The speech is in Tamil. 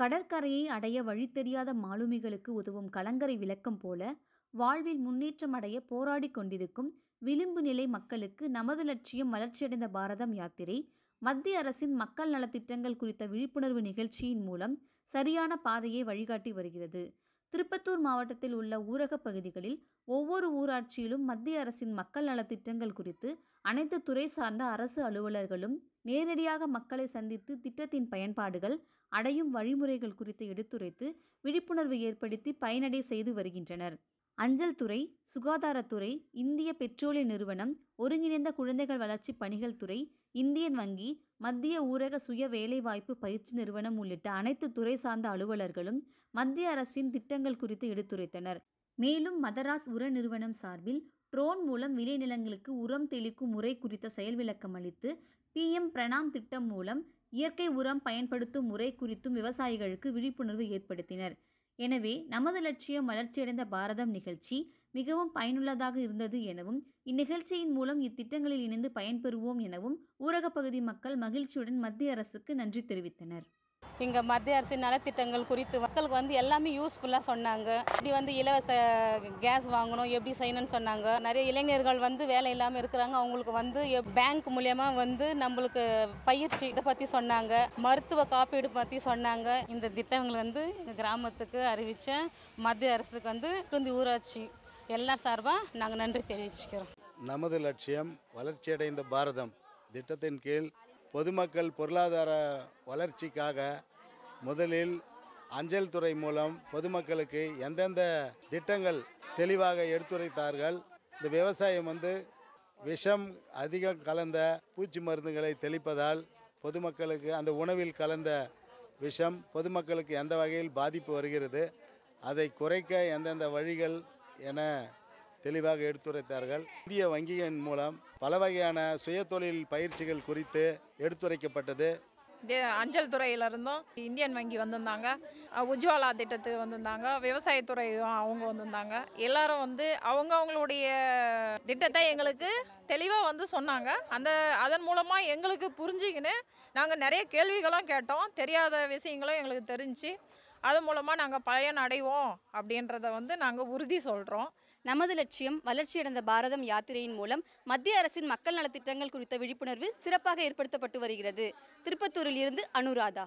கடற்கரையை அடைய வழி தெரியாத மாலுமிகளுக்கு உதவும் கலங்கரை விளக்கம் போல வாழ்வில் முன்னேற்றம் அடைய போராடி கொண்டிருக்கும் விளிம்பு நிலை மக்களுக்கு நமது லட்சியம் வளர்ச்சியடைந்த பாரதம் யாத்திரை மத்திய அரசின் மக்கள் நலத்திட்டங்கள் குறித்த விழிப்புணர்வு நிகழ்ச்சியின் மூலம் சரியான பாதையை வழிகாட்டி வருகிறது திருப்பத்தூர் மாவட்டத்தில் உள்ள ஊரக பகுதிகளில் ஒவ்வொரு ஊராட்சியிலும் மத்திய அரசின் மக்கள் நலத்திட்டங்கள் குறித்து அனைத்து துறை சார்ந்த அரசு அலுவலர்களும் நேரடியாக மக்களை சந்தித்து திட்டத்தின் பயன்பாடுகள் அடையும் வழிமுறைகள் குறித்து எடுத்துரைத்து விழிப்புணர்வு ஏற்படுத்தி பயனடை செய்து வருகின்றனர் அஞ்சல் துறை சுகாதாரத்துறை இந்திய பெட்ரோலிய நிறுவனம் ஒருங்கிணைந்த குழந்தைகள் வளர்ச்சி பணிகள் துறை இந்தியன் வங்கி மத்திய ஊரக சுய வேலைவாய்ப்பு பயிற்சி நிறுவனம் உள்ளிட்ட அனைத்து துறை சார்ந்த அலுவலர்களும் மத்திய அரசின் திட்டங்கள் குறித்து எடுத்துரைத்தனர் மேலும் மதராஸ் உர நிறுவனம் சார்பில் ட்ரோன் மூலம் விளைநிலங்களுக்கு உரம் தெளிக்கும் முறை குறித்த செயல் விளக்கம் அளித்து பிஎம் பிரணாம் திட்டம் மூலம் இயற்கை உரம் பயன்படுத்தும் முறை குறித்தும் விவசாயிகளுக்கு விழிப்புணர்வு ஏற்படுத்தினர் எனவே நமது லட்சியம் வளர்ச்சியடைந்த பாரதம் நிகழ்ச்சி மிகவும் பயனுள்ளதாக இருந்தது எனவும் இந்நிகழ்ச்சியின் மூலம் இத்திட்டங்களில் இணைந்து பயன்பெறுவோம் எனவும் ஊரகப்பகுதி மக்கள் மகிழ்ச்சியுடன் மத்திய அரசுக்கு நன்றி தெரிவித்தனர் இங்கே மத்திய அரசின் நலத்திட்டங்கள் குறித்து மக்களுக்கு வந்து எல்லாமே யூஸ்ஃபுல்லாக சொன்னாங்க இப்படி வந்து இலவச கேஸ் வாங்கணும் எப்படி செய்யணும்னு சொன்னாங்க நிறைய இளைஞர்கள் வந்து வேலை இல்லாமல் இருக்கிறாங்க அவங்களுக்கு வந்து பேங்க் மூலியமாக வந்து நம்மளுக்கு பயிற்சி இதை பற்றி சொன்னாங்க மருத்துவ காப்பீடு பற்றி சொன்னாங்க இந்த திட்டங்கள் வந்து எங்கள் கிராமத்துக்கு அறிவித்த மத்திய அரசுக்கு வந்து குந்தி ஊராட்சி எல்லா சார்பாக நாங்கள் நன்றி தெரிவிச்சுக்கிறோம் நமது லட்சியம் வளர்ச்சியடைந்த பாரதம் திட்டத்தின் கீழ் பொதுமக்கள் பொருளாதார வளர்ச்சிக்காக முதலில் அஞ்சல் துறை மூலம் பொதுமக்களுக்கு எந்தெந்த திட்டங்கள் தெளிவாக எடுத்துரைத்தார்கள் இந்த விவசாயம் வந்து விஷம் அதிகம் கலந்த பூச்சி மருந்துகளை தெளிப்பதால் பொதுமக்களுக்கு அந்த உணவில் கலந்த விஷம் பொதுமக்களுக்கு எந்த வகையில் பாதிப்பு வருகிறது அதை குறைக்க எந்தெந்த வழிகள் என தெளிவாக எடுத்துரைத்தார்கள் இந்திய வங்கியின் மூலம் பல வகையான சுய தொழில் பயிற்சிகள் குறித்து எடுத்துரைக்கப்பட்டது அஞ்சல் துறையிலிருந்தும் இந்தியன் வங்கி வந்திருந்தாங்க உஜ்வாலா திட்டத்துக்கு வந்திருந்தாங்க விவசாயத்துறையும் அவங்க வந்திருந்தாங்க எல்லாரும் வந்து அவங்க அவங்களுடைய திட்டத்தை எங்களுக்கு தெளிவாக வந்து சொன்னாங்க அந்த அதன் மூலமாக எங்களுக்கு புரிஞ்சுக்கின்னு நாங்கள் நிறைய கேள்விகளும் கேட்டோம் தெரியாத விஷயங்களும் எங்களுக்கு தெரிஞ்சு அது மூலமாக நாங்கள் பயன் அடைவோம் அப்படின்றத வந்து நாங்கள் உறுதி சொல்கிறோம் நமது லட்சியம் வளர்ச்சியடைந்த பாரதம் யாத்திரையின் மூலம் மத்திய அரசின் மக்கள் நலத்திட்டங்கள் குறித்த விழிப்புணர்வு சிறப்பாக ஏற்படுத்தப்பட்டு வருகிறது திருப்பத்தூரில் இருந்து அனுராதா